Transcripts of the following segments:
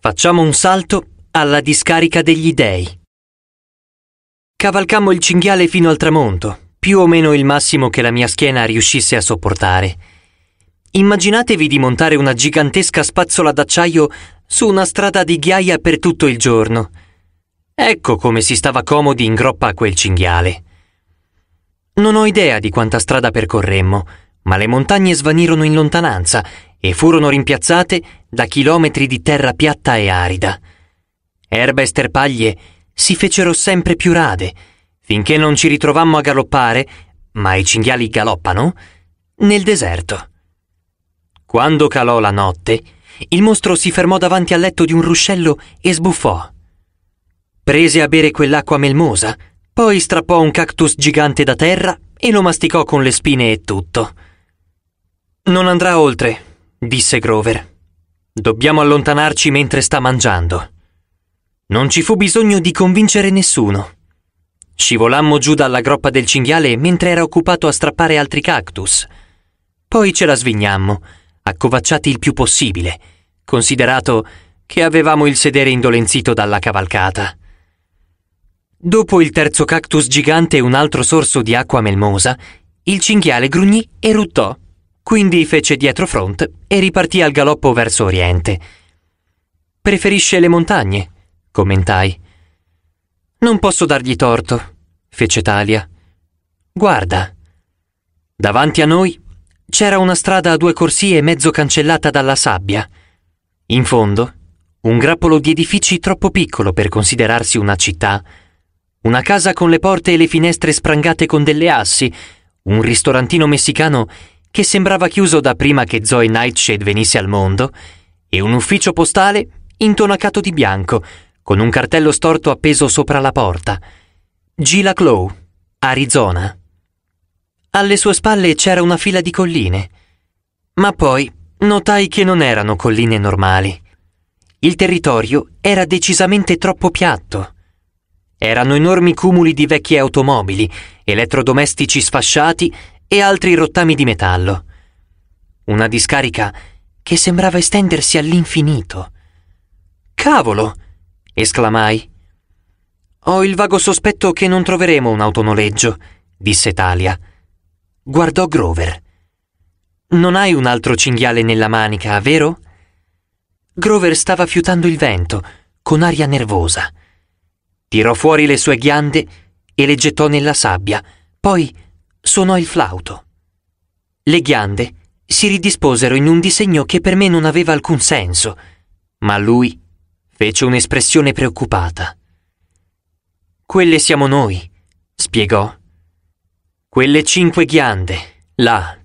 Facciamo un salto alla discarica degli dei. Cavalcammo il cinghiale fino al tramonto, più o meno il massimo che la mia schiena riuscisse a sopportare. Immaginatevi di montare una gigantesca spazzola d'acciaio su una strada di ghiaia per tutto il giorno. Ecco come si stava comodi in groppa a quel cinghiale. Non ho idea di quanta strada percorremmo, ma le montagne svanirono in lontananza e furono rimpiazzate da chilometri di terra piatta e arida. Erba e sterpaglie si fecero sempre più rade, finché non ci ritrovammo a galoppare, ma i cinghiali galoppano, nel deserto. Quando calò la notte, il mostro si fermò davanti al letto di un ruscello e sbuffò. Prese a bere quell'acqua melmosa, poi strappò un cactus gigante da terra e lo masticò con le spine e tutto. Non andrà oltre, disse Grover. Dobbiamo allontanarci mentre sta mangiando. Non ci fu bisogno di convincere nessuno. Scivolammo giù dalla groppa del cinghiale mentre era occupato a strappare altri cactus. Poi ce la svignammo, accovacciati il più possibile, considerato che avevamo il sedere indolenzito dalla cavalcata. Dopo il terzo cactus gigante e un altro sorso di acqua melmosa, il cinghiale grugnì e ruttò quindi fece dietro front e ripartì al galoppo verso oriente. Preferisce le montagne, commentai. Non posso dargli torto, fece Talia. Guarda. Davanti a noi c'era una strada a due corsie mezzo cancellata dalla sabbia. In fondo, un grappolo di edifici troppo piccolo per considerarsi una città, una casa con le porte e le finestre sprangate con delle assi, un ristorantino messicano che sembrava chiuso da prima che Zoe Nightshade venisse al mondo, e un ufficio postale intonacato di bianco, con un cartello storto appeso sopra la porta. Gila Clow, Arizona. Alle sue spalle c'era una fila di colline, ma poi notai che non erano colline normali. Il territorio era decisamente troppo piatto. Erano enormi cumuli di vecchie automobili, elettrodomestici sfasciati e altri rottami di metallo. Una discarica che sembrava estendersi all'infinito. Cavolo! esclamai. Ho il vago sospetto che non troveremo un autonoleggio, disse Talia. Guardò Grover. Non hai un altro cinghiale nella manica, vero? Grover stava fiutando il vento, con aria nervosa. Tirò fuori le sue ghiande e le gettò nella sabbia, poi suonò il flauto. Le ghiande si ridisposero in un disegno che per me non aveva alcun senso, ma lui fece un'espressione preoccupata. Quelle siamo noi, spiegò. Quelle cinque ghiande, là.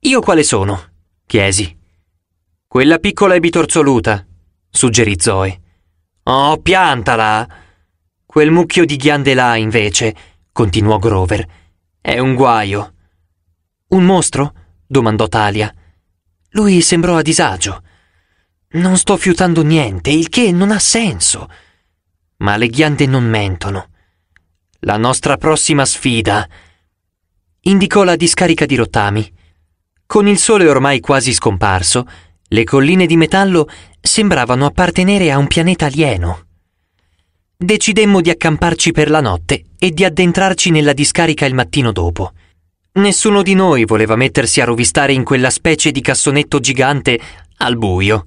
Io quale sono? chiesi. Quella piccola e bitorzoluta, suggerì Zoe. Oh, piantala! Quel mucchio di ghiande là, invece, continuò Grover, è un guaio. Un mostro? domandò Talia. Lui sembrò a disagio. Non sto fiutando niente, il che non ha senso. Ma le ghiande non mentono. La nostra prossima sfida. Indicò la discarica di rottami. Con il sole ormai quasi scomparso, le colline di metallo sembravano appartenere a un pianeta alieno decidemmo di accamparci per la notte e di addentrarci nella discarica il mattino dopo. Nessuno di noi voleva mettersi a rovistare in quella specie di cassonetto gigante al buio.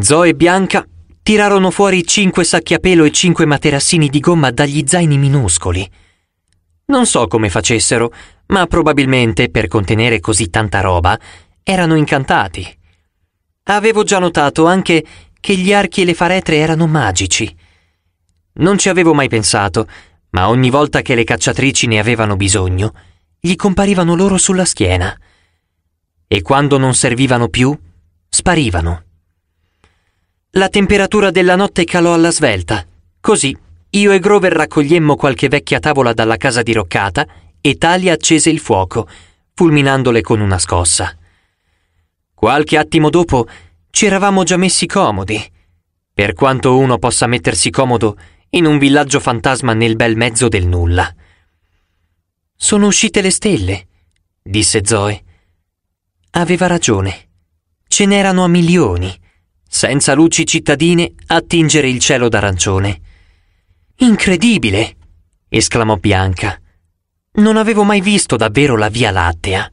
Zoe e Bianca tirarono fuori cinque sacchi a pelo e cinque materassini di gomma dagli zaini minuscoli. Non so come facessero, ma probabilmente per contenere così tanta roba erano incantati. Avevo già notato anche che gli archi e le faretre erano magici. Non ci avevo mai pensato, ma ogni volta che le cacciatrici ne avevano bisogno, gli comparivano loro sulla schiena. E quando non servivano più, sparivano. La temperatura della notte calò alla svelta. Così io e Grover raccogliemmo qualche vecchia tavola dalla casa diroccata e Talia accese il fuoco, fulminandole con una scossa. Qualche attimo dopo ci eravamo già messi comodi. Per quanto uno possa mettersi comodo, in un villaggio fantasma nel bel mezzo del nulla. Sono uscite le stelle, disse Zoe. Aveva ragione. Ce n'erano a milioni, senza luci cittadine a tingere il cielo d'arancione. Incredibile! esclamò Bianca. Non avevo mai visto davvero la Via Lattea.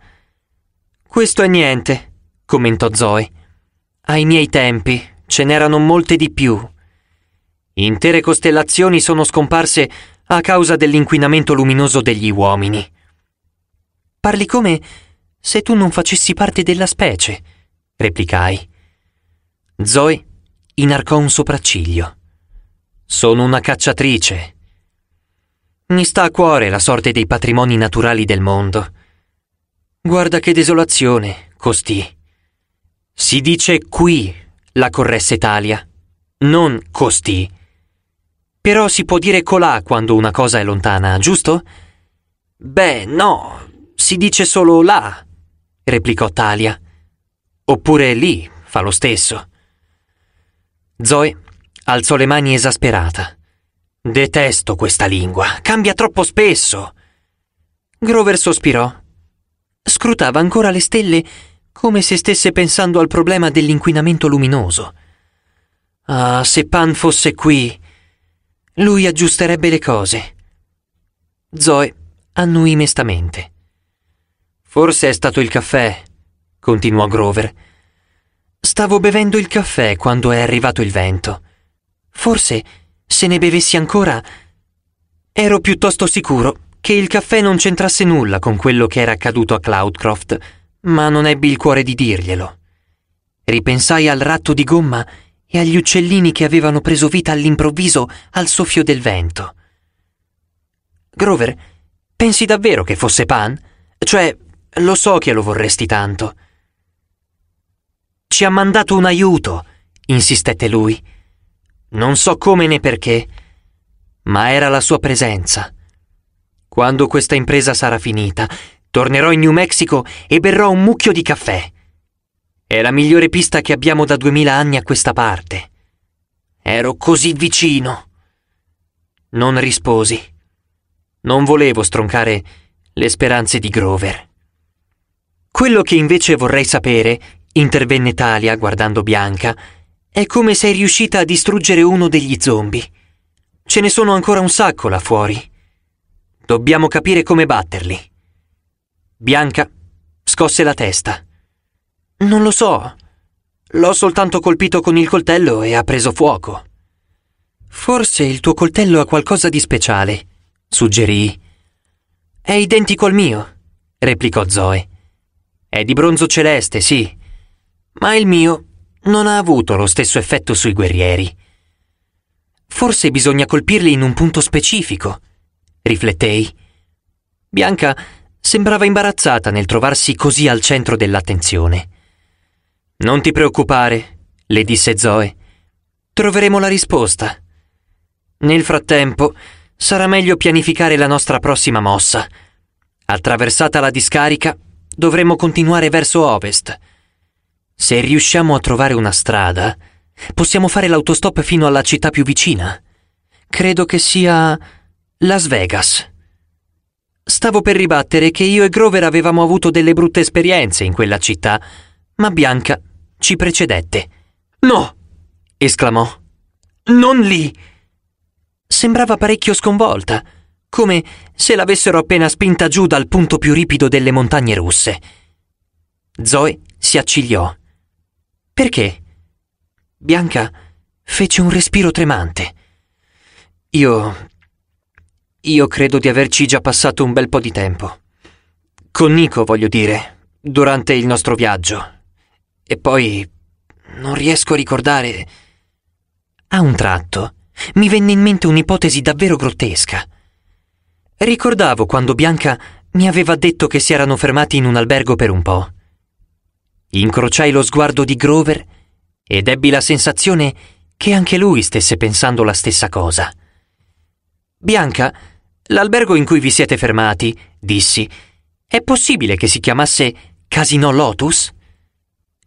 Questo è niente, commentò Zoe. Ai miei tempi ce n'erano molte di più, Intere costellazioni sono scomparse a causa dell'inquinamento luminoso degli uomini. Parli come se tu non facessi parte della specie, replicai. Zoe inarcò un sopracciglio. Sono una cacciatrice. Mi sta a cuore la sorte dei patrimoni naturali del mondo. Guarda che desolazione, costì. Si dice qui, la corresse Italia, non costì. Però si può dire colà quando una cosa è lontana, giusto? Beh, no, si dice solo là, replicò Talia. Oppure lì, fa lo stesso. Zoe alzò le mani esasperata. Detesto questa lingua, cambia troppo spesso. Grover sospirò. Scrutava ancora le stelle come se stesse pensando al problema dell'inquinamento luminoso. Ah, se Pan fosse qui, lui aggiusterebbe le cose. Zoe annui mestamente. Forse è stato il caffè, continuò Grover. Stavo bevendo il caffè quando è arrivato il vento. Forse, se ne bevessi ancora, ero piuttosto sicuro che il caffè non c'entrasse nulla con quello che era accaduto a Cloudcroft, ma non ebbi il cuore di dirglielo. Ripensai al ratto di gomma e agli uccellini che avevano preso vita all'improvviso al soffio del vento. Grover, pensi davvero che fosse Pan? Cioè, lo so che lo vorresti tanto. Ci ha mandato un aiuto, insistette lui. Non so come né perché, ma era la sua presenza. Quando questa impresa sarà finita, tornerò in New Mexico e berrò un mucchio di caffè. È la migliore pista che abbiamo da duemila anni a questa parte. Ero così vicino. Non risposi. Non volevo stroncare le speranze di Grover. Quello che invece vorrei sapere, intervenne Talia guardando Bianca, è come sei riuscita a distruggere uno degli zombie. Ce ne sono ancora un sacco là fuori. Dobbiamo capire come batterli. Bianca scosse la testa. Non lo so. L'ho soltanto colpito con il coltello e ha preso fuoco. Forse il tuo coltello ha qualcosa di speciale, suggerì. È identico al mio, replicò Zoe. È di bronzo celeste, sì, ma il mio non ha avuto lo stesso effetto sui guerrieri. Forse bisogna colpirli in un punto specifico, riflettei. Bianca sembrava imbarazzata nel trovarsi così al centro dell'attenzione. Non ti preoccupare, le disse Zoe. Troveremo la risposta. Nel frattempo, sarà meglio pianificare la nostra prossima mossa. Attraversata la discarica, dovremo continuare verso ovest. Se riusciamo a trovare una strada, possiamo fare l'autostop fino alla città più vicina. Credo che sia Las Vegas. Stavo per ribattere che io e Grover avevamo avuto delle brutte esperienze in quella città, ma Bianca ci precedette. No! esclamò. Non lì! Sembrava parecchio sconvolta, come se l'avessero appena spinta giù dal punto più ripido delle montagne russe. Zoe si accigliò. Perché? Bianca fece un respiro tremante. Io... Io credo di averci già passato un bel po' di tempo. Con Nico, voglio dire, durante il nostro viaggio. E poi non riesco a ricordare. A un tratto mi venne in mente un'ipotesi davvero grottesca. Ricordavo quando Bianca mi aveva detto che si erano fermati in un albergo per un po'. Incrociai lo sguardo di Grover ed ebbi la sensazione che anche lui stesse pensando la stessa cosa. Bianca, l'albergo in cui vi siete fermati, dissi, è possibile che si chiamasse Casino Lotus?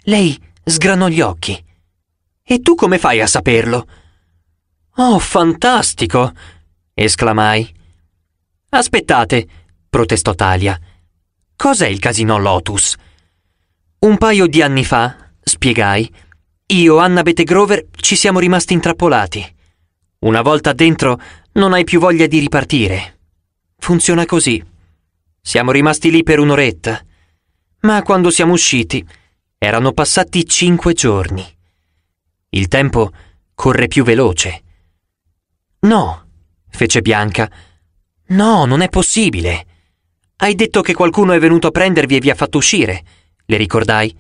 Lei sgranò gli occhi. E tu come fai a saperlo? Oh, fantastico! esclamai. Aspettate, protestò Talia. Cos'è il casino Lotus? Un paio di anni fa, spiegai, io, Anna Grover ci siamo rimasti intrappolati. Una volta dentro non hai più voglia di ripartire. Funziona così. Siamo rimasti lì per un'oretta. Ma quando siamo usciti, erano passati cinque giorni. Il tempo corre più veloce. No, fece Bianca. No, non è possibile. Hai detto che qualcuno è venuto a prendervi e vi ha fatto uscire, le ricordai.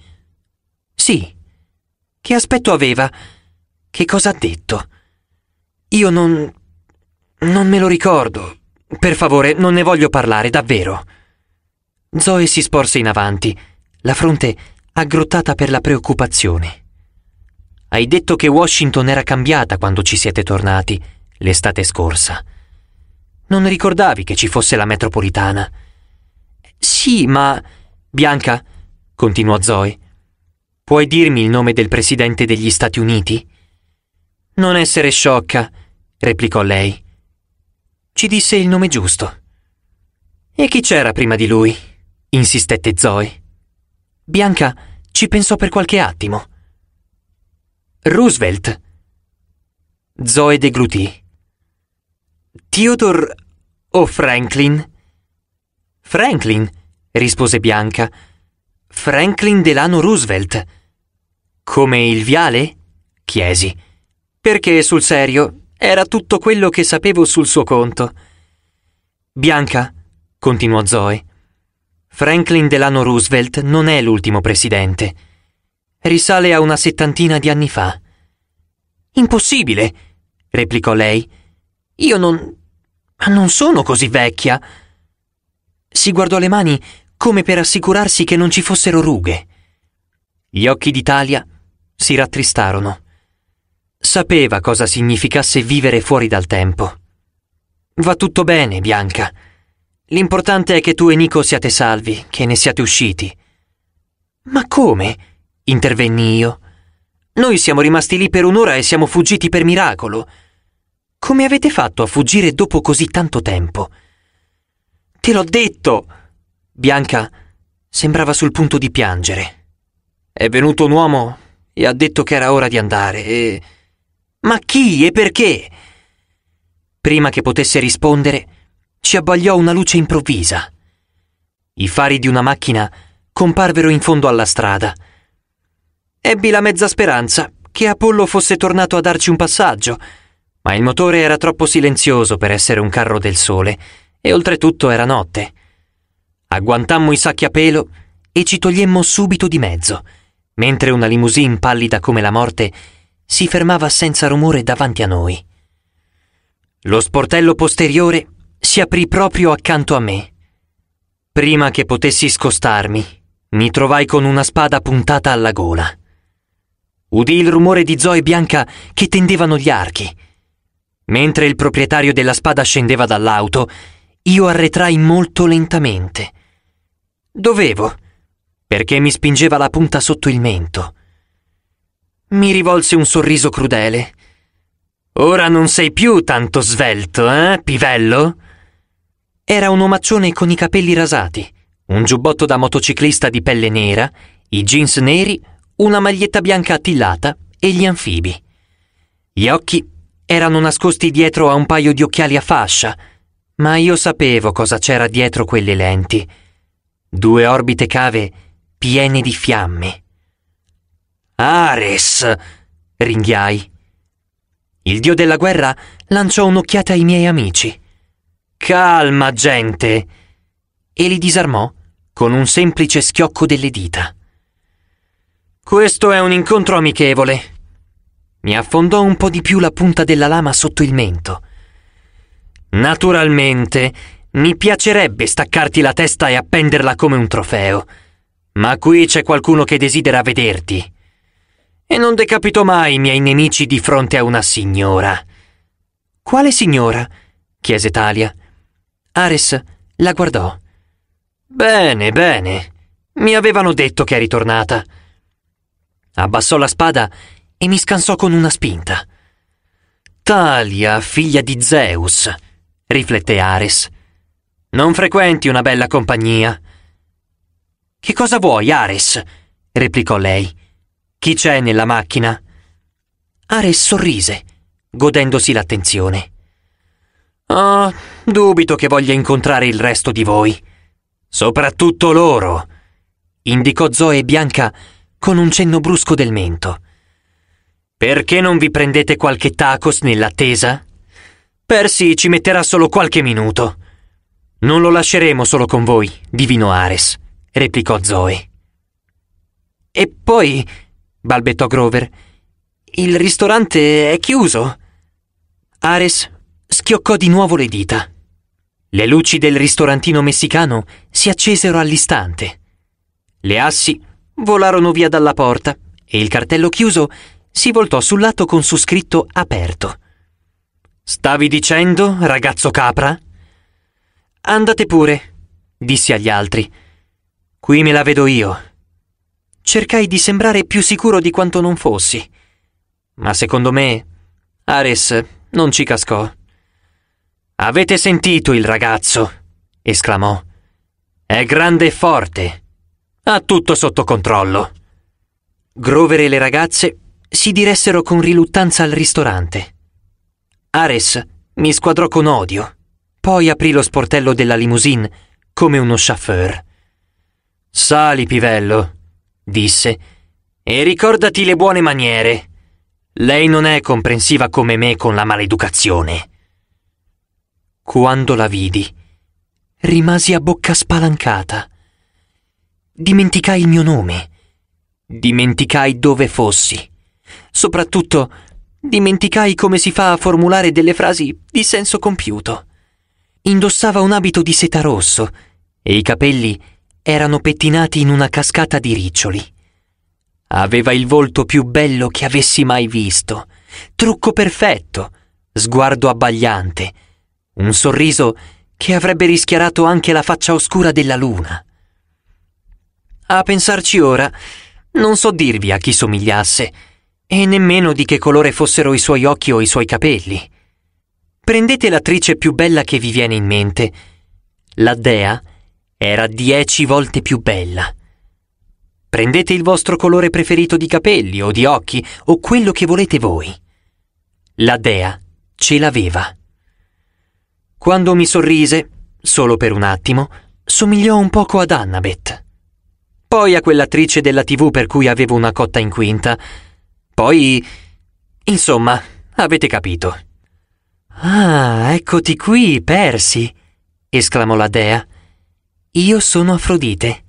Sì. Che aspetto aveva? Che cosa ha detto? Io non... non me lo ricordo. Per favore, non ne voglio parlare, davvero. Zoe si sporse in avanti, la fronte aggrottata per la preoccupazione. Hai detto che Washington era cambiata quando ci siete tornati, l'estate scorsa. Non ricordavi che ci fosse la metropolitana. Sì, ma... Bianca, continuò Zoe, puoi dirmi il nome del presidente degli Stati Uniti? Non essere sciocca, replicò lei. Ci disse il nome giusto. E chi c'era prima di lui? insistette Zoe. Bianca ci pensò per qualche attimo. Roosevelt. Zoe deglutì. Theodore o Franklin? Franklin, rispose Bianca. Franklin Delano Roosevelt. Come il viale? chiesi, perché sul serio era tutto quello che sapevo sul suo conto. Bianca, continuò Zoe, Franklin Delano Roosevelt non è l'ultimo presidente. Risale a una settantina di anni fa. Impossibile, replicò lei. Io non... Ma non sono così vecchia. Si guardò le mani come per assicurarsi che non ci fossero rughe. Gli occhi d'Italia si rattristarono. Sapeva cosa significasse vivere fuori dal tempo. Va tutto bene, Bianca. L'importante è che tu e Nico siate salvi, che ne siate usciti. Ma come? intervenni io. Noi siamo rimasti lì per un'ora e siamo fuggiti per miracolo. Come avete fatto a fuggire dopo così tanto tempo? Te l'ho detto! Bianca sembrava sul punto di piangere. È venuto un uomo e ha detto che era ora di andare e... Ma chi e perché? Prima che potesse rispondere, ci abbagliò una luce improvvisa. I fari di una macchina comparvero in fondo alla strada. Ebbi la mezza speranza che Apollo fosse tornato a darci un passaggio, ma il motore era troppo silenzioso per essere un carro del sole e oltretutto era notte. Agguantammo i sacchi a pelo e ci togliemmo subito di mezzo, mentre una limousine pallida come la morte si fermava senza rumore davanti a noi. Lo sportello posteriore si aprì proprio accanto a me. Prima che potessi scostarmi, mi trovai con una spada puntata alla gola. Udì il rumore di Zoe Bianca che tendevano gli archi. Mentre il proprietario della spada scendeva dall'auto, io arretrai molto lentamente. Dovevo, perché mi spingeva la punta sotto il mento. Mi rivolse un sorriso crudele. Ora non sei più tanto svelto, eh, pivello? Era un omaccione con i capelli rasati, un giubbotto da motociclista di pelle nera, i jeans neri, una maglietta bianca attillata e gli anfibi. Gli occhi erano nascosti dietro a un paio di occhiali a fascia, ma io sapevo cosa c'era dietro quelle lenti. Due orbite cave piene di fiamme. Ares! ringhiai. Il dio della guerra lanciò un'occhiata ai miei amici. Calma, gente! E li disarmò con un semplice schiocco delle dita. Questo è un incontro amichevole. Mi affondò un po' di più la punta della lama sotto il mento. Naturalmente, mi piacerebbe staccarti la testa e appenderla come un trofeo, ma qui c'è qualcuno che desidera vederti. E non decapito mai i miei nemici di fronte a una signora. Quale signora? chiese Talia. Aris la guardò. Bene, bene. Mi avevano detto che è ritornata. Abbassò la spada e mi scansò con una spinta. Talia, figlia di Zeus, riflette Ares. Non frequenti una bella compagnia. Che cosa vuoi, Ares? replicò lei. Chi c'è nella macchina? Ares sorrise, godendosi l'attenzione. Ah, oh, dubito che voglia incontrare il resto di voi. Soprattutto loro, indicò Zoe e Bianca con un cenno brusco del mento. Perché non vi prendete qualche tacos nell'attesa? Persi ci metterà solo qualche minuto. Non lo lasceremo solo con voi, divino Ares, replicò Zoe. E poi, balbettò Grover, il ristorante è chiuso. Ares schioccò di nuovo le dita. Le luci del ristorantino messicano si accesero all'istante. Le assi volarono via dalla porta e il cartello chiuso si voltò sul lato con su scritto aperto. Stavi dicendo, ragazzo capra? Andate pure, dissi agli altri. Qui me la vedo io. Cercai di sembrare più sicuro di quanto non fossi, ma secondo me Ares non ci cascò. Avete sentito il ragazzo? esclamò. È grande e forte. Ha tutto sotto controllo. Grover e le ragazze si diressero con riluttanza al ristorante. Ares mi squadrò con odio, poi aprì lo sportello della limousine come uno chauffeur. Sali, pivello, disse, e ricordati le buone maniere. Lei non è comprensiva come me con la maleducazione. Quando la vidi, rimasi a bocca spalancata. Dimenticai il mio nome, dimenticai dove fossi. Soprattutto, dimenticai come si fa a formulare delle frasi di senso compiuto. Indossava un abito di seta rosso e i capelli erano pettinati in una cascata di riccioli. Aveva il volto più bello che avessi mai visto, trucco perfetto, sguardo abbagliante, un sorriso che avrebbe rischiarato anche la faccia oscura della luna. A pensarci ora, non so dirvi a chi somigliasse, e nemmeno di che colore fossero i suoi occhi o i suoi capelli. Prendete l'attrice più bella che vi viene in mente. La dea era dieci volte più bella. Prendete il vostro colore preferito di capelli o di occhi o quello che volete voi. La dea ce l'aveva. Quando mi sorrise, solo per un attimo, somigliò un poco ad Annabeth. Poi a quell'attrice della TV per cui avevo una cotta in quinta. Poi... Insomma, avete capito. Ah, eccoti qui, Persi! esclamò la dea. Io sono Afrodite.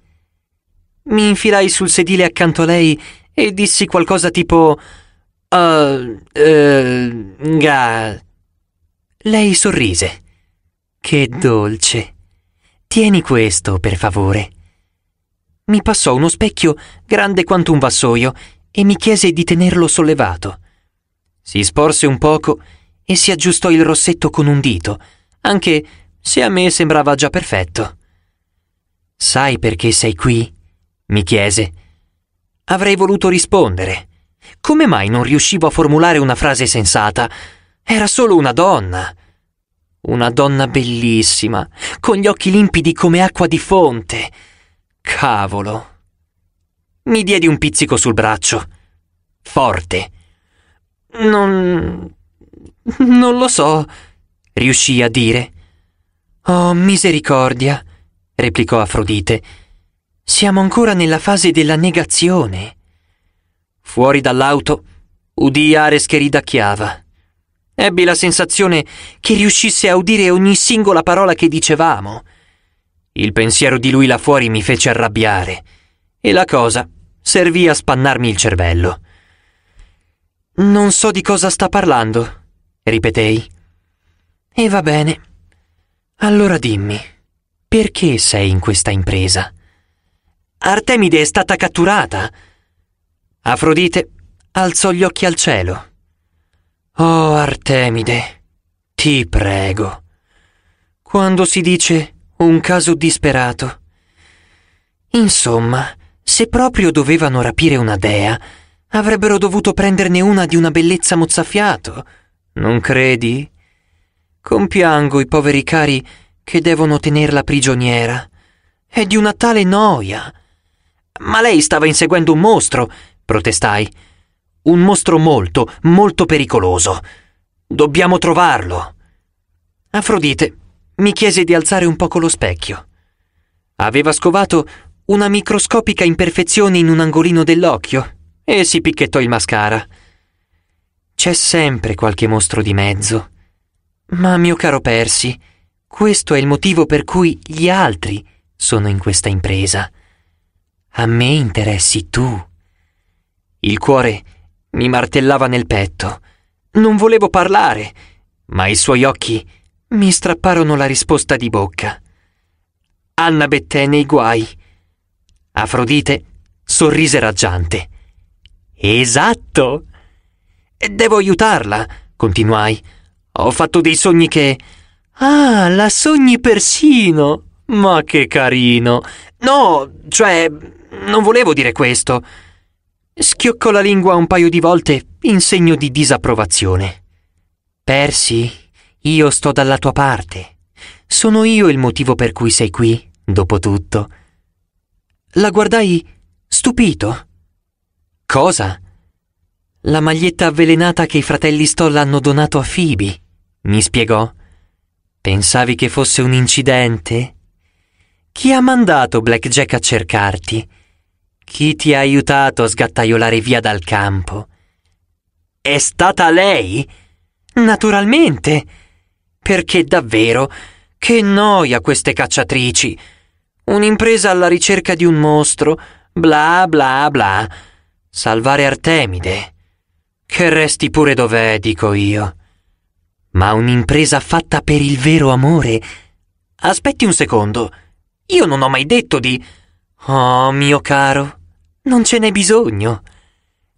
Mi infilai sul sedile accanto a lei e dissi qualcosa tipo... Uh, ah, uh, eh, ga. Lei sorrise. Che dolce. Tieni questo, per favore. Mi passò uno specchio grande quanto un vassoio e mi chiese di tenerlo sollevato. Si sporse un poco e si aggiustò il rossetto con un dito, anche se a me sembrava già perfetto. Sai perché sei qui? mi chiese. Avrei voluto rispondere. Come mai non riuscivo a formulare una frase sensata? Era solo una donna. Una donna bellissima, con gli occhi limpidi come acqua di fonte. Cavolo. Mi diedi un pizzico sul braccio. Forte. Non... non lo so, riuscì a dire. Oh, misericordia, replicò Afrodite. Siamo ancora nella fase della negazione. Fuori dall'auto udì Ares che ridacchiava. Ebbi la sensazione che riuscisse a udire ogni singola parola che dicevamo. Il pensiero di lui là fuori mi fece arrabbiare e la cosa servì a spannarmi il cervello. Non so di cosa sta parlando, ripetei. E va bene. Allora dimmi, perché sei in questa impresa? Artemide è stata catturata. Afrodite alzò gli occhi al cielo. Oh Artemide, ti prego, quando si dice un caso disperato. Insomma, se proprio dovevano rapire una dea, avrebbero dovuto prenderne una di una bellezza mozzafiato, non credi? Compiango i poveri cari che devono tenerla prigioniera. È di una tale noia. Ma lei stava inseguendo un mostro, protestai. Un mostro molto, molto pericoloso. Dobbiamo trovarlo. Afrodite mi chiese di alzare un poco lo specchio. Aveva scovato una microscopica imperfezione in un angolino dell'occhio e si picchettò il mascara. C'è sempre qualche mostro di mezzo. Ma mio caro Persi, questo è il motivo per cui gli altri sono in questa impresa. A me interessi tu. Il cuore mi martellava nel petto. Non volevo parlare, ma i suoi occhi mi strapparono la risposta di bocca. Anna betté nei guai. Afrodite sorrise raggiante. Esatto! Devo aiutarla, continuai. Ho fatto dei sogni che... Ah, la sogni persino! Ma che carino! No, cioè, non volevo dire questo. Schioccò la lingua un paio di volte in segno di disapprovazione. Persi, io sto dalla tua parte. Sono io il motivo per cui sei qui, dopo tutto. La guardai stupito. Cosa? La maglietta avvelenata che i fratelli Stoll hanno donato a Phoebe, mi spiegò. Pensavi che fosse un incidente? Chi ha mandato Blackjack a cercarti? Chi ti ha aiutato a sgattaiolare via dal campo? È stata lei? Naturalmente. Perché davvero, che noia queste cacciatrici. Un'impresa alla ricerca di un mostro, bla bla bla. Salvare Artemide. Che resti pure dov'è, dico io. Ma un'impresa fatta per il vero amore. Aspetti un secondo. Io non ho mai detto di... Oh, mio caro, non ce n'è bisogno.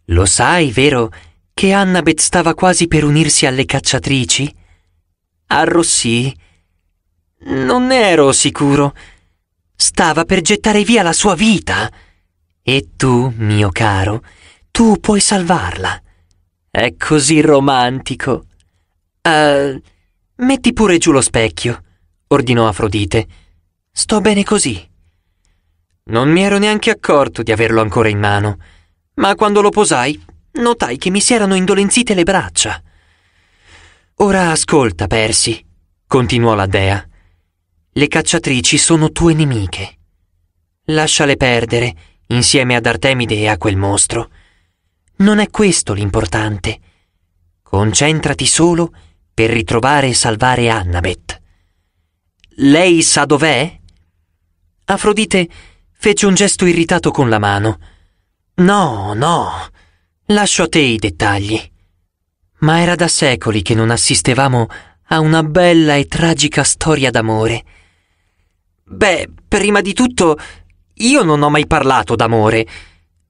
Lo sai, vero, che Annabeth stava quasi per unirsi alle cacciatrici? Arrossì. Non ne ero sicuro. Stava per gettare via la sua vita. E tu, mio caro, tu puoi salvarla. È così romantico. Uh, metti pure giù lo specchio, ordinò Afrodite. Sto bene così. Non mi ero neanche accorto di averlo ancora in mano, ma quando lo posai notai che mi si erano indolenzite le braccia. Ora ascolta, Persi, continuò la dea. Le cacciatrici sono tue nemiche. Lasciale perdere insieme ad Artemide e a quel mostro. Non è questo l'importante. Concentrati solo per ritrovare e salvare Annabeth. Lei sa dov'è? Afrodite Fece un gesto irritato con la mano. No, no, lascio a te i dettagli. Ma era da secoli che non assistevamo a una bella e tragica storia d'amore. Beh, prima di tutto, io non ho mai parlato d'amore.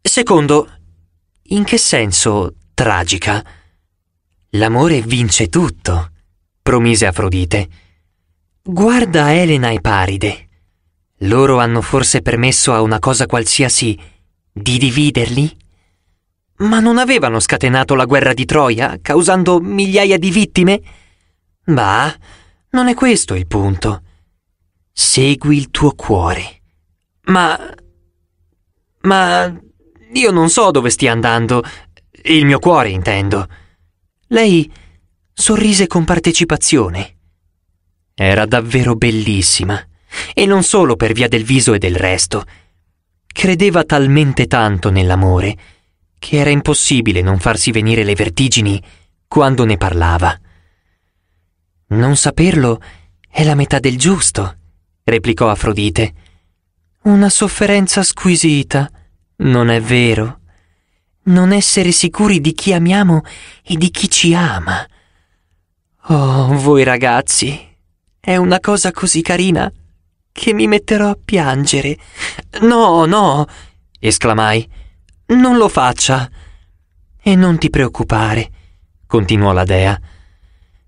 Secondo, in che senso tragica? L'amore vince tutto, promise Afrodite. Guarda Elena e Paride. Loro hanno forse permesso a una cosa qualsiasi di dividerli? Ma non avevano scatenato la guerra di Troia, causando migliaia di vittime? Bah, non è questo il punto. Segui il tuo cuore. Ma... Ma... Io non so dove stia andando. Il mio cuore, intendo. Lei sorrise con partecipazione. Era davvero bellissima e non solo per via del viso e del resto. Credeva talmente tanto nell'amore che era impossibile non farsi venire le vertigini quando ne parlava. Non saperlo è la metà del giusto, replicò Afrodite. Una sofferenza squisita, non è vero? Non essere sicuri di chi amiamo e di chi ci ama. Oh, voi ragazzi, è una cosa così carina che mi metterò a piangere. No, no, esclamai, non lo faccia. E non ti preoccupare, continuò la dea.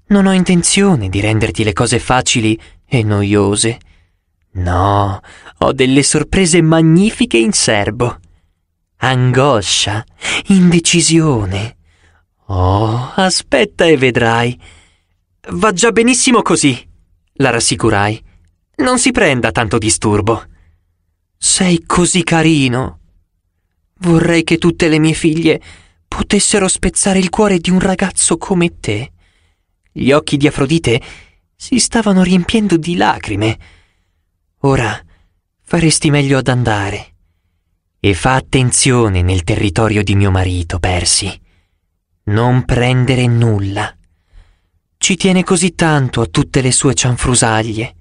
Non ho intenzione di renderti le cose facili e noiose. No, ho delle sorprese magnifiche in serbo. Angoscia, indecisione. Oh, aspetta e vedrai. Va già benissimo così, la rassicurai. Non si prenda tanto disturbo. Sei così carino. Vorrei che tutte le mie figlie potessero spezzare il cuore di un ragazzo come te. Gli occhi di Afrodite si stavano riempiendo di lacrime. Ora faresti meglio ad andare. E fa attenzione nel territorio di mio marito, Persi. Non prendere nulla. Ci tiene così tanto a tutte le sue cianfrusaglie.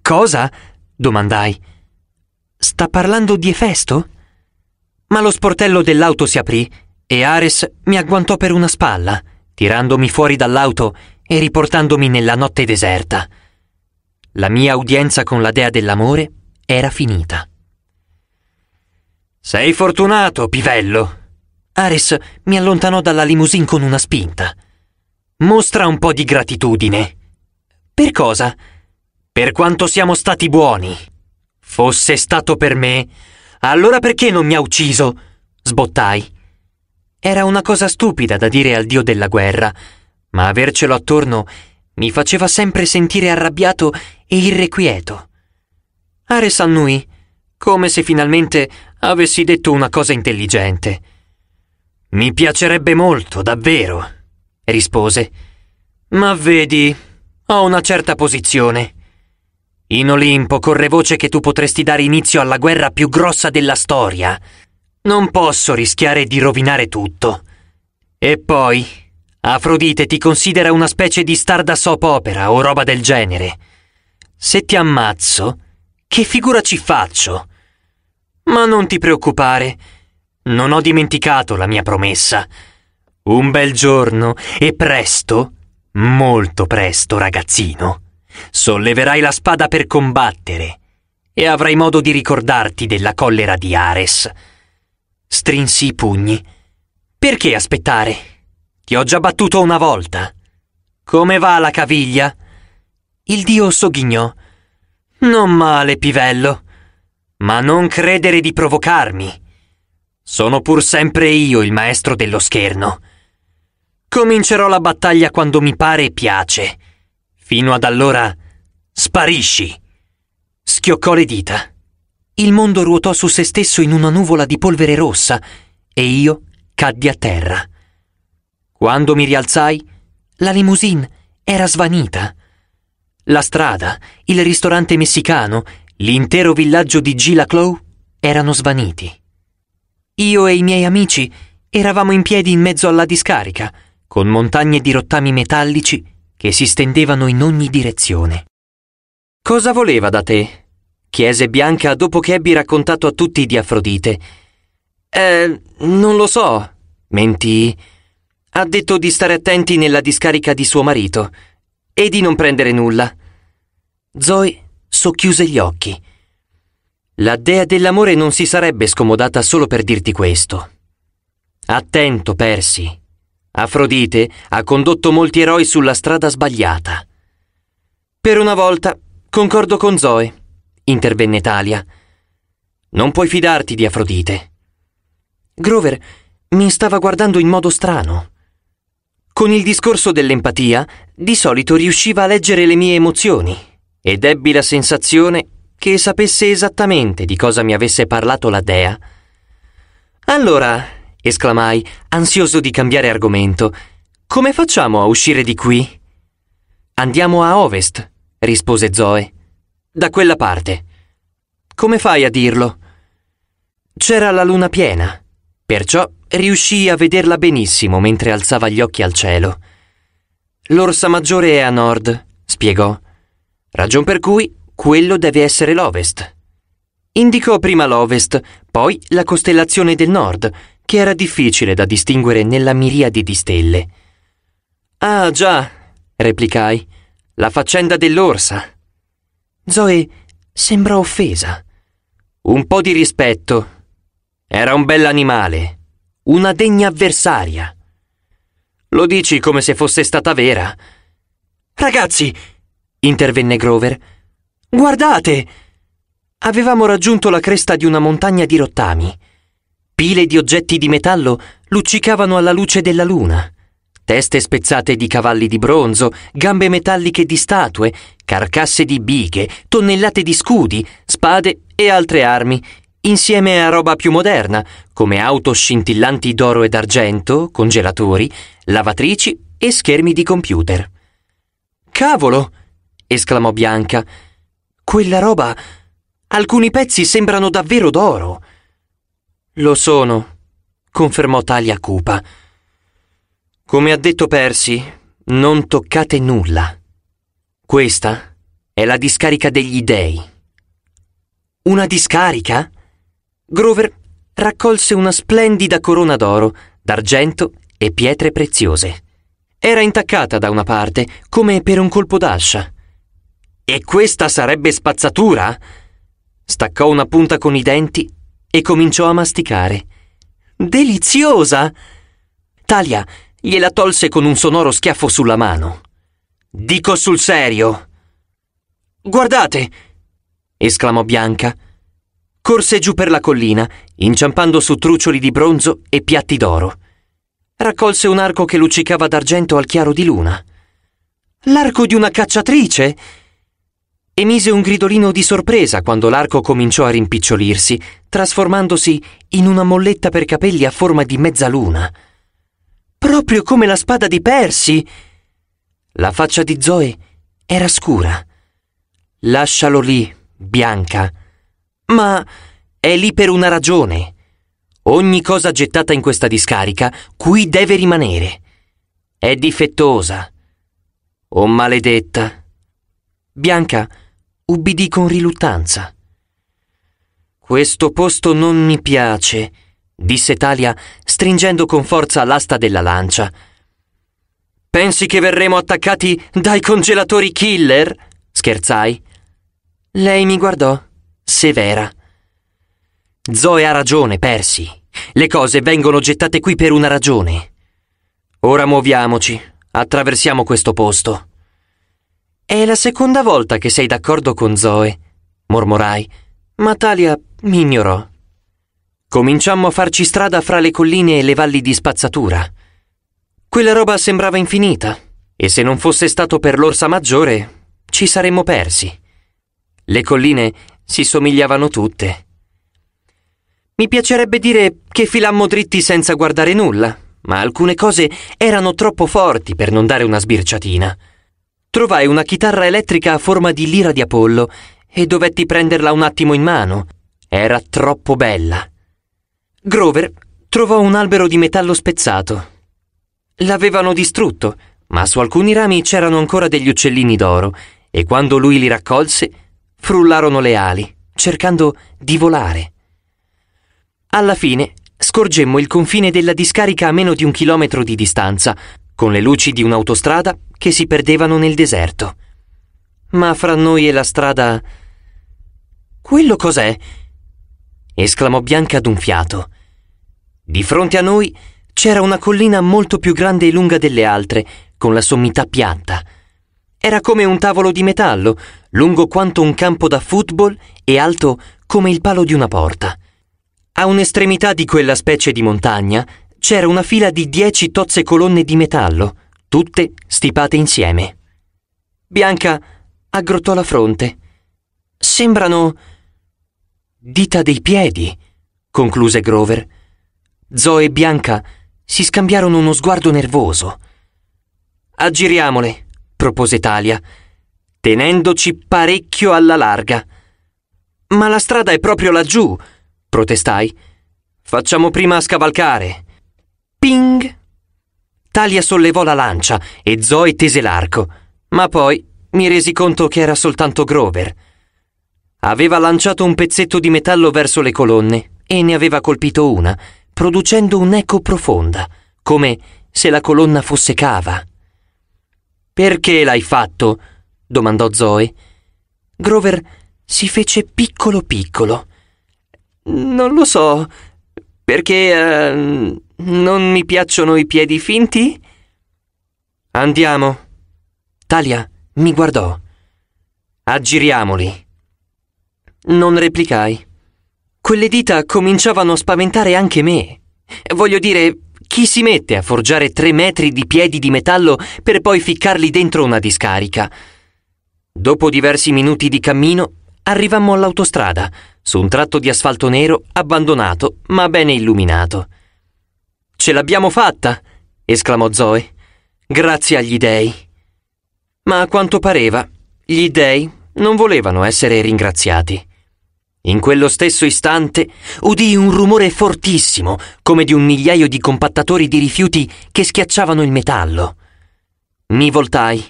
Cosa? domandai. Sta parlando di Efesto? Ma lo sportello dell'auto si aprì e Ares mi agguantò per una spalla, tirandomi fuori dall'auto e riportandomi nella notte deserta. La mia udienza con la dea dell'amore era finita. Sei fortunato, pivello! Ares mi allontanò dalla limousine con una spinta. Mostra un po' di gratitudine. Per cosa? Per quanto siamo stati buoni. Fosse stato per me, allora perché non mi ha ucciso? sbottai. Era una cosa stupida da dire al dio della guerra, ma avercelo attorno mi faceva sempre sentire arrabbiato e irrequieto. Ares annui, come se finalmente avessi detto una cosa intelligente. Mi piacerebbe molto, davvero, rispose. Ma vedi, ho una certa posizione. In Olimpo corre voce che tu potresti dare inizio alla guerra più grossa della storia. Non posso rischiare di rovinare tutto. E poi, Afrodite ti considera una specie di star da soap opera o roba del genere. Se ti ammazzo, che figura ci faccio? Ma non ti preoccupare, non ho dimenticato la mia promessa. Un bel giorno, e presto, molto presto, ragazzino solleverai la spada per combattere e avrai modo di ricordarti della collera di Ares. Strinsi i pugni. Perché aspettare? Ti ho già battuto una volta. Come va la caviglia? Il dio sogghignò. Non male, pivello. Ma non credere di provocarmi. Sono pur sempre io il maestro dello scherno. Comincerò la battaglia quando mi pare e piace Fino ad allora sparisci! Schioccò le dita. Il mondo ruotò su se stesso in una nuvola di polvere rossa e io caddi a terra. Quando mi rialzai, la limousine era svanita. La strada, il ristorante messicano, l'intero villaggio di Gila Clow erano svaniti. Io e i miei amici eravamo in piedi in mezzo alla discarica, con montagne di rottami metallici che si stendevano in ogni direzione. Cosa voleva da te? chiese Bianca dopo che ebbi raccontato a tutti di Afrodite. Eh, non lo so, mentì. Ha detto di stare attenti nella discarica di suo marito e di non prendere nulla. Zoe socchiuse gli occhi. La dea dell'amore non si sarebbe scomodata solo per dirti questo. Attento, Persi, Afrodite ha condotto molti eroi sulla strada sbagliata. Per una volta concordo con Zoe, intervenne Talia. Non puoi fidarti di Afrodite. Grover mi stava guardando in modo strano. Con il discorso dell'empatia, di solito riusciva a leggere le mie emozioni ed ebbi la sensazione che sapesse esattamente di cosa mi avesse parlato la dea. Allora, esclamai, ansioso di cambiare argomento. Come facciamo a uscire di qui? Andiamo a ovest, rispose Zoe. Da quella parte. Come fai a dirlo? C'era la luna piena, perciò riuscii a vederla benissimo mentre alzava gli occhi al cielo. L'orsa maggiore è a nord, spiegò. Ragion per cui quello deve essere l'ovest. Indicò prima l'ovest, poi la costellazione del nord, che era difficile da distinguere nella miriade di stelle. Ah già, replicai, la faccenda dell'orsa. Zoe sembra offesa. Un po' di rispetto. Era un bell'animale, una degna avversaria. Lo dici come se fosse stata vera. Ragazzi, intervenne Grover, guardate! Avevamo raggiunto la cresta di una montagna di rottami. Pile di oggetti di metallo luccicavano alla luce della luna. Teste spezzate di cavalli di bronzo, gambe metalliche di statue, carcasse di bighe, tonnellate di scudi, spade e altre armi, insieme a roba più moderna, come auto scintillanti d'oro e d'argento, congelatori, lavatrici e schermi di computer. Cavolo! esclamò Bianca. Quella roba... Alcuni pezzi sembrano davvero d'oro. Lo sono, confermò Talia cupa. Come ha detto Percy, non toccate nulla. Questa è la discarica degli dei. Una discarica? Grover raccolse una splendida corona d'oro, d'argento e pietre preziose. Era intaccata da una parte, come per un colpo d'ascia. E questa sarebbe spazzatura? Staccò una punta con i denti e cominciò a masticare. Deliziosa! Talia gliela tolse con un sonoro schiaffo sulla mano. Dico sul serio. Guardate! esclamò Bianca. Corse giù per la collina, inciampando su trucioli di bronzo e piatti d'oro. Raccolse un arco che luccicava d'argento al chiaro di luna. L'arco di una cacciatrice! Emise un gridolino di sorpresa quando l'arco cominciò a rimpicciolirsi, trasformandosi in una molletta per capelli a forma di mezzaluna. Proprio come la spada di Persi! La faccia di Zoe era scura. Lascialo lì, bianca. Ma è lì per una ragione. Ogni cosa gettata in questa discarica qui deve rimanere. È difettosa. O oh, maledetta. Bianca ubbidì con riluttanza. Questo posto non mi piace, disse Talia, stringendo con forza l'asta della lancia. Pensi che verremo attaccati dai congelatori killer? scherzai. Lei mi guardò, severa. Zoe ha ragione, Persi. Le cose vengono gettate qui per una ragione. Ora muoviamoci, attraversiamo questo posto. È la seconda volta che sei d'accordo con Zoe, mormorai, ma Talia mi ignorò. Cominciammo a farci strada fra le colline e le valli di spazzatura. Quella roba sembrava infinita, e se non fosse stato per l'orsa maggiore, ci saremmo persi. Le colline si somigliavano tutte. Mi piacerebbe dire che filammo dritti senza guardare nulla, ma alcune cose erano troppo forti per non dare una sbirciatina trovai una chitarra elettrica a forma di lira di Apollo e dovetti prenderla un attimo in mano. Era troppo bella. Grover trovò un albero di metallo spezzato. L'avevano distrutto, ma su alcuni rami c'erano ancora degli uccellini d'oro, e quando lui li raccolse, frullarono le ali, cercando di volare. Alla fine scorgemmo il confine della discarica a meno di un chilometro di distanza, con le luci di un'autostrada che si perdevano nel deserto. Ma fra noi e la strada... Quello cos'è? esclamò Bianca ad un fiato. Di fronte a noi c'era una collina molto più grande e lunga delle altre, con la sommità piatta. Era come un tavolo di metallo, lungo quanto un campo da football e alto come il palo di una porta. A un'estremità di quella specie di montagna c'era una fila di dieci tozze colonne di metallo, tutte stipate insieme. Bianca aggrottò la fronte. Sembrano dita dei piedi, concluse Grover. Zoe e Bianca si scambiarono uno sguardo nervoso. Aggiriamole, propose Talia, tenendoci parecchio alla larga. Ma la strada è proprio laggiù, protestai. Facciamo prima a scavalcare. Ping! Talia sollevò la lancia e Zoe tese l'arco, ma poi mi resi conto che era soltanto Grover. Aveva lanciato un pezzetto di metallo verso le colonne e ne aveva colpito una, producendo un'eco profonda, come se la colonna fosse cava. Perché l'hai fatto? domandò Zoe. Grover si fece piccolo piccolo. Non lo so, perché... Uh... Non mi piacciono i piedi finti? Andiamo. Talia mi guardò. Aggiriamoli. Non replicai. Quelle dita cominciavano a spaventare anche me. Voglio dire, chi si mette a forgiare tre metri di piedi di metallo per poi ficcarli dentro una discarica? Dopo diversi minuti di cammino, arrivammo all'autostrada, su un tratto di asfalto nero abbandonato ma bene illuminato. Ce l'abbiamo fatta! esclamò Zoe. Grazie agli dèi. Ma a quanto pareva, gli dèi non volevano essere ringraziati. In quello stesso istante udii un rumore fortissimo, come di un migliaio di compattatori di rifiuti che schiacciavano il metallo. Mi voltai.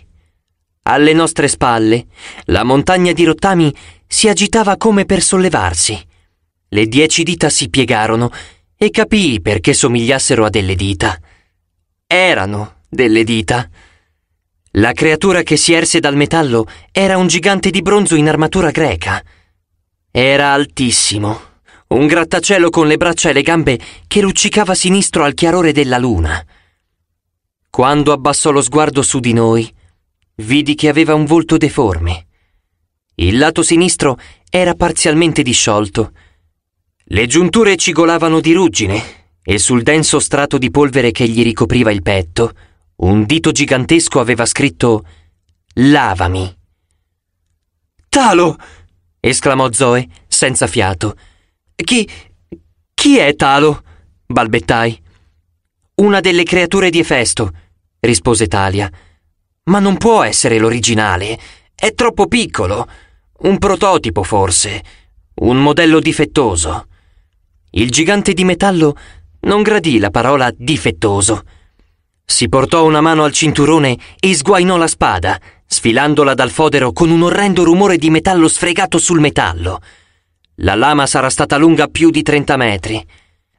Alle nostre spalle la montagna di rottami si agitava come per sollevarsi. Le dieci dita si piegarono e capii perché somigliassero a delle dita. Erano delle dita. La creatura che si erse dal metallo era un gigante di bronzo in armatura greca. Era altissimo, un grattacielo con le braccia e le gambe che luccicava sinistro al chiarore della luna. Quando abbassò lo sguardo su di noi, vidi che aveva un volto deforme. Il lato sinistro era parzialmente disciolto le giunture cigolavano di ruggine e sul denso strato di polvere che gli ricopriva il petto, un dito gigantesco aveva scritto Lavami. Talo! esclamò Zoe, senza fiato. Chi. chi è Talo? balbettai. Una delle creature di Efesto, rispose Talia. Ma non può essere l'originale. È troppo piccolo. Un prototipo, forse. Un modello difettoso. Il gigante di metallo non gradì la parola difettoso. Si portò una mano al cinturone e sguainò la spada, sfilandola dal fodero con un orrendo rumore di metallo sfregato sul metallo. La lama sarà stata lunga più di 30 metri.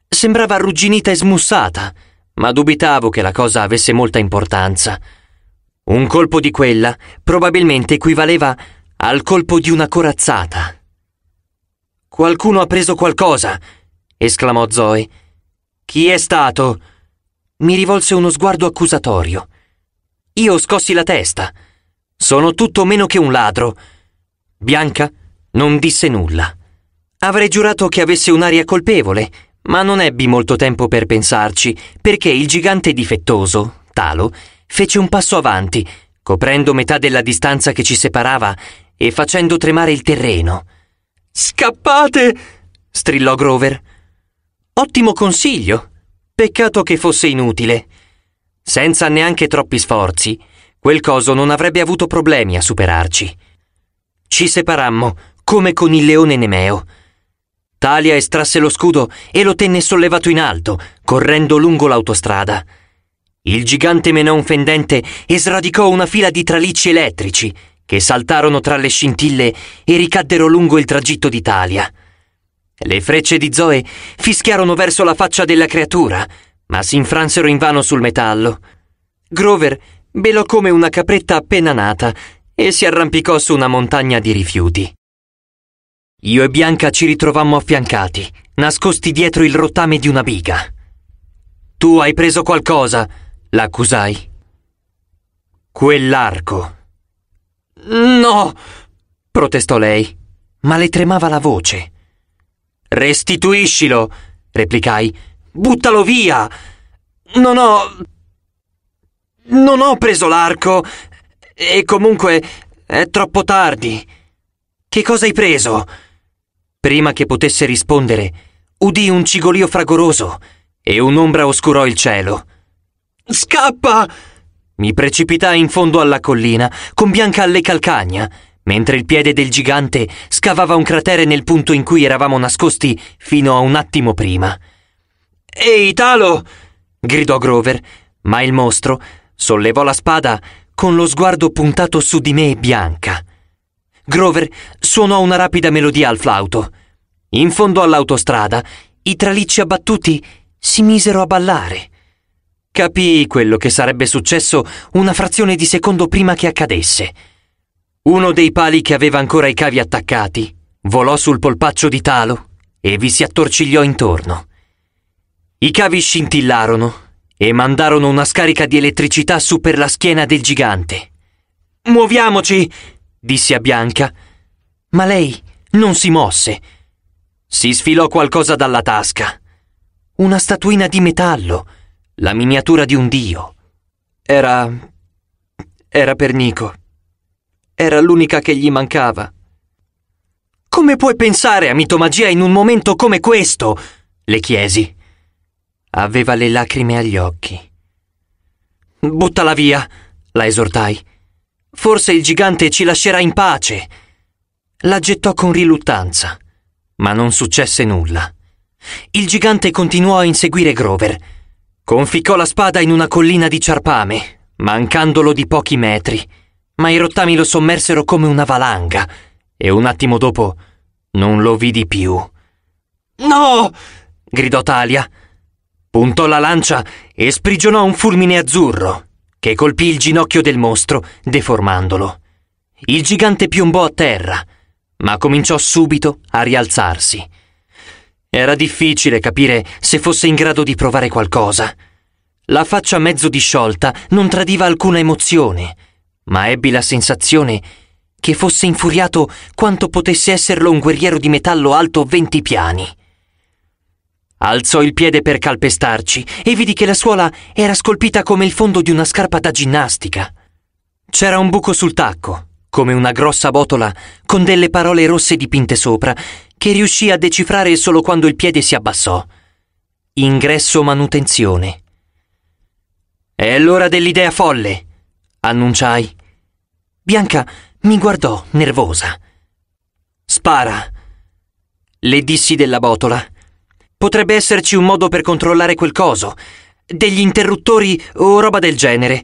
Sembrava arrugginita e smussata, ma dubitavo che la cosa avesse molta importanza. Un colpo di quella probabilmente equivaleva al colpo di una corazzata. Qualcuno ha preso qualcosa, esclamò Zoe. Chi è stato? Mi rivolse uno sguardo accusatorio. Io scossi la testa. Sono tutto meno che un ladro. Bianca non disse nulla. Avrei giurato che avesse un'aria colpevole, ma non ebbi molto tempo per pensarci, perché il gigante difettoso, Talo, fece un passo avanti, coprendo metà della distanza che ci separava e facendo tremare il terreno. Scappate! strillò Grover. Ottimo consiglio. Peccato che fosse inutile. Senza neanche troppi sforzi, quel coso non avrebbe avuto problemi a superarci. Ci separammo, come con il leone Nemeo. Talia estrasse lo scudo e lo tenne sollevato in alto, correndo lungo l'autostrada. Il gigante menò un fendente e sradicò una fila di tralicci elettrici, che saltarono tra le scintille e ricaddero lungo il tragitto d'Italia. Le frecce di Zoe fischiarono verso la faccia della creatura, ma si infransero invano sul metallo. Grover belò come una capretta appena nata e si arrampicò su una montagna di rifiuti. Io e Bianca ci ritrovammo affiancati, nascosti dietro il rottame di una biga. Tu hai preso qualcosa, l'accusai. Quell'arco. No, protestò lei, ma le tremava la voce. Restituiscilo, replicai. Buttalo via. Non ho... Non ho preso l'arco. E comunque è troppo tardi. Che cosa hai preso? Prima che potesse rispondere, udì un cigolio fragoroso e un'ombra oscurò il cielo. Scappa! Mi precipitai in fondo alla collina, con Bianca alle calcagna. Mentre il piede del gigante scavava un cratere nel punto in cui eravamo nascosti fino a un attimo prima. Ehi, Talo! gridò Grover, ma il mostro sollevò la spada con lo sguardo puntato su di me e Bianca. Grover suonò una rapida melodia al flauto. In fondo all'autostrada, i tralicci abbattuti si misero a ballare. Capii quello che sarebbe successo una frazione di secondo prima che accadesse. Uno dei pali che aveva ancora i cavi attaccati volò sul polpaccio di Talo e vi si attorcigliò intorno. I cavi scintillarono e mandarono una scarica di elettricità su per la schiena del gigante. Muoviamoci! disse a Bianca, ma lei non si mosse. Si sfilò qualcosa dalla tasca. Una statuina di metallo, la miniatura di un dio. Era... era per Nico. Era l'unica che gli mancava. Come puoi pensare a mitomagia in un momento come questo? le chiesi. Aveva le lacrime agli occhi. Buttala via, la esortai. Forse il gigante ci lascerà in pace. La gettò con riluttanza, ma non successe nulla. Il gigante continuò a inseguire Grover. Conficcò la spada in una collina di ciarpame, mancandolo di pochi metri ma i rottami lo sommersero come una valanga, e un attimo dopo non lo vidi più. No! gridò Talia. Puntò la lancia e sprigionò un fulmine azzurro, che colpì il ginocchio del mostro, deformandolo. Il gigante piombò a terra, ma cominciò subito a rialzarsi. Era difficile capire se fosse in grado di provare qualcosa. La faccia mezzo disciolta non tradiva alcuna emozione, ma ebbi la sensazione che fosse infuriato quanto potesse esserlo un guerriero di metallo alto venti piani. Alzò il piede per calpestarci e vidi che la suola era scolpita come il fondo di una scarpa da ginnastica. C'era un buco sul tacco, come una grossa botola, con delle parole rosse dipinte sopra, che riuscì a decifrare solo quando il piede si abbassò. Ingresso manutenzione. È l'ora dell'idea folle, annunciai. Bianca mi guardò, nervosa. Spara, le dissi della botola. Potrebbe esserci un modo per controllare quel coso, degli interruttori o roba del genere.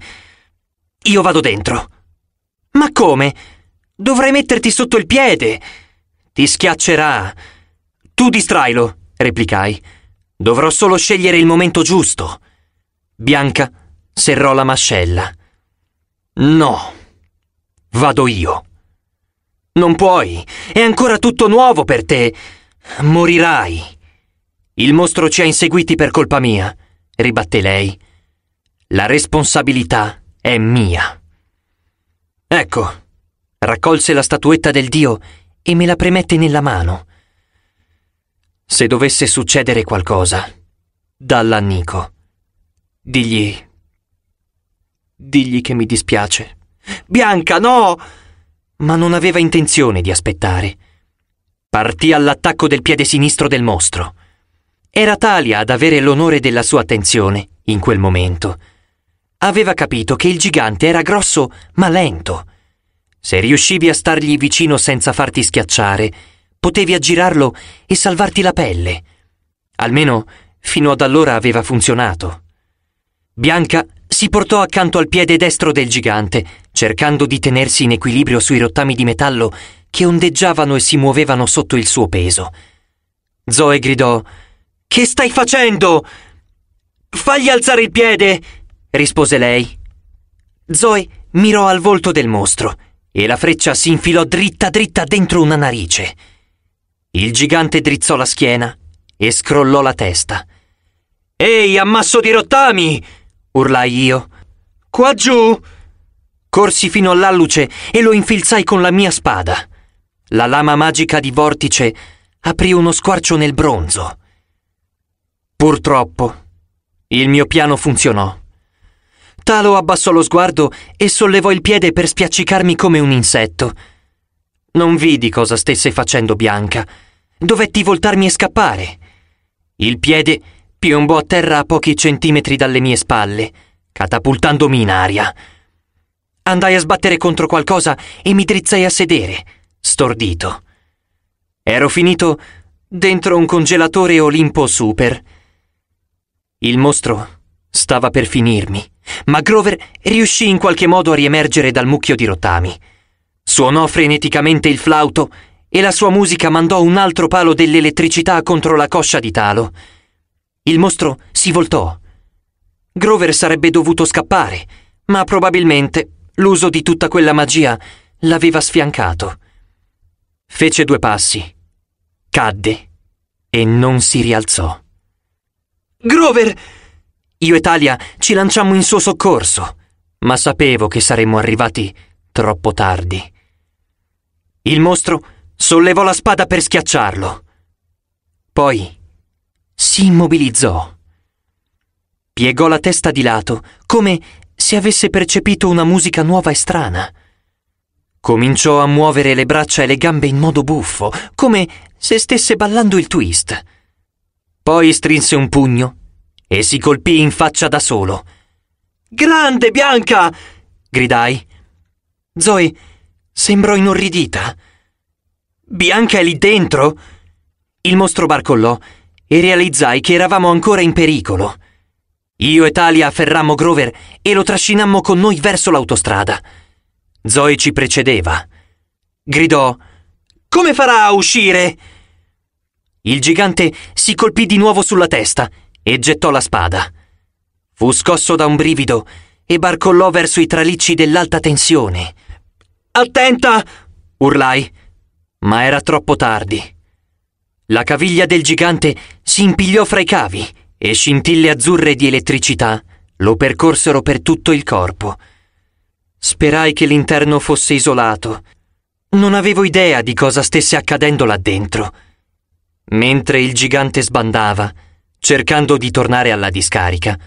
Io vado dentro. Ma come? Dovrai metterti sotto il piede. Ti schiaccerà. Tu distrailo, replicai. Dovrò solo scegliere il momento giusto. Bianca serrò la mascella. No. Vado io. Non puoi, è ancora tutto nuovo per te. Morirai. Il mostro ci ha inseguiti per colpa mia, ribatté lei. La responsabilità è mia. Ecco, raccolse la statuetta del dio e me la premette nella mano. Se dovesse succedere qualcosa, dalla Nico. Digli... Digli che mi dispiace. Bianca, no! Ma non aveva intenzione di aspettare. Partì all'attacco del piede sinistro del mostro. Era Talia ad avere l'onore della sua attenzione in quel momento. Aveva capito che il gigante era grosso ma lento. Se riuscivi a stargli vicino senza farti schiacciare, potevi aggirarlo e salvarti la pelle. Almeno fino ad allora aveva funzionato. Bianca si portò accanto al piede destro del gigante, cercando di tenersi in equilibrio sui rottami di metallo che ondeggiavano e si muovevano sotto il suo peso. Zoe gridò Che stai facendo? Fagli alzare il piede! rispose lei. Zoe mirò al volto del mostro e la freccia si infilò dritta dritta dentro una narice. Il gigante drizzò la schiena e scrollò la testa. Ehi, ammasso di rottami! urlai io. Qua giù! Corsi fino all'alluce e lo infilzai con la mia spada. La lama magica di vortice aprì uno squarcio nel bronzo. Purtroppo, il mio piano funzionò. Talo abbassò lo sguardo e sollevò il piede per spiaccicarmi come un insetto. Non vidi cosa stesse facendo Bianca. Dovetti voltarmi e scappare. Il piede piombò a terra a pochi centimetri dalle mie spalle, catapultandomi in aria. Andai a sbattere contro qualcosa e mi drizzai a sedere, stordito. Ero finito dentro un congelatore Olimpo Super. Il mostro stava per finirmi, ma Grover riuscì in qualche modo a riemergere dal mucchio di rottami. Suonò freneticamente il flauto e la sua musica mandò un altro palo dell'elettricità contro la coscia di Talo. Il mostro si voltò. Grover sarebbe dovuto scappare, ma probabilmente l'uso di tutta quella magia l'aveva sfiancato. Fece due passi, cadde e non si rialzò. Grover! Io e Talia ci lanciammo in suo soccorso, ma sapevo che saremmo arrivati troppo tardi. Il mostro sollevò la spada per schiacciarlo. Poi si immobilizzò. Piegò la testa di lato, come se avesse percepito una musica nuova e strana. Cominciò a muovere le braccia e le gambe in modo buffo, come se stesse ballando il twist. Poi strinse un pugno e si colpì in faccia da solo. Grande Bianca! gridai. Zoe sembrò inorridita. Bianca è lì dentro? Il mostro barcollò e realizzai che eravamo ancora in pericolo. Io e Talia afferrammo Grover e lo trascinammo con noi verso l'autostrada. Zoe ci precedeva. Gridò: Come farà a uscire? Il gigante si colpì di nuovo sulla testa e gettò la spada. Fu scosso da un brivido e barcollò verso i tralicci dell'alta tensione. Attenta! urlai, ma era troppo tardi. La caviglia del gigante si impigliò fra i cavi e scintille azzurre di elettricità lo percorsero per tutto il corpo. Sperai che l'interno fosse isolato. Non avevo idea di cosa stesse accadendo là dentro. Mentre il gigante sbandava, cercando di tornare alla discarica,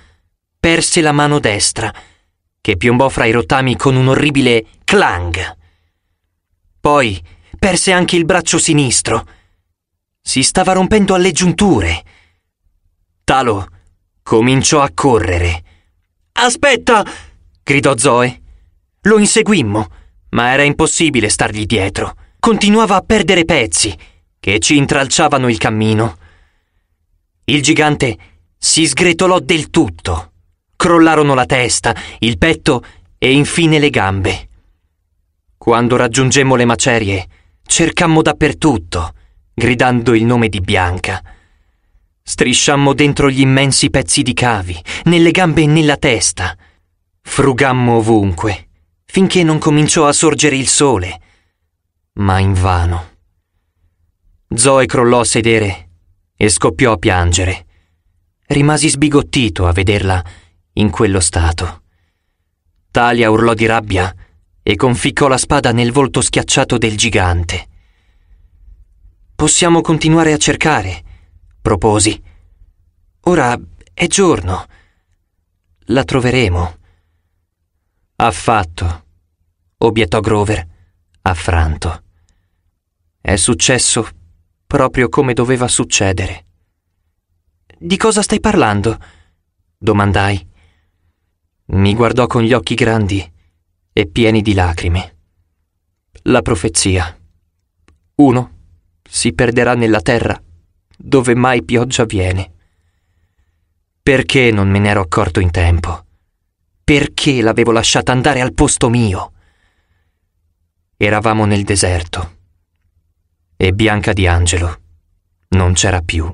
perse la mano destra, che piombò fra i rottami con un orribile clang. Poi perse anche il braccio sinistro si stava rompendo alle giunture. Talo cominciò a correre. Aspetta! gridò Zoe. Lo inseguimmo, ma era impossibile stargli dietro. Continuava a perdere pezzi che ci intralciavano il cammino. Il gigante si sgretolò del tutto. Crollarono la testa, il petto e infine le gambe. Quando raggiungemmo le macerie, cercammo dappertutto gridando il nome di Bianca. Strisciammo dentro gli immensi pezzi di cavi, nelle gambe e nella testa. Frugammo ovunque, finché non cominciò a sorgere il sole. Ma invano. Zoe crollò a sedere e scoppiò a piangere. Rimasi sbigottito a vederla in quello stato. Talia urlò di rabbia e conficcò la spada nel volto schiacciato del gigante. Possiamo continuare a cercare, proposi. Ora è giorno. La troveremo. Affatto, obiettò Grover, affranto. È successo proprio come doveva succedere. Di cosa stai parlando? domandai. Mi guardò con gli occhi grandi e pieni di lacrime. La profezia. 1 si perderà nella terra, dove mai pioggia viene. Perché non me ne ero accorto in tempo? Perché l'avevo lasciata andare al posto mio? Eravamo nel deserto e Bianca di Angelo non c'era più.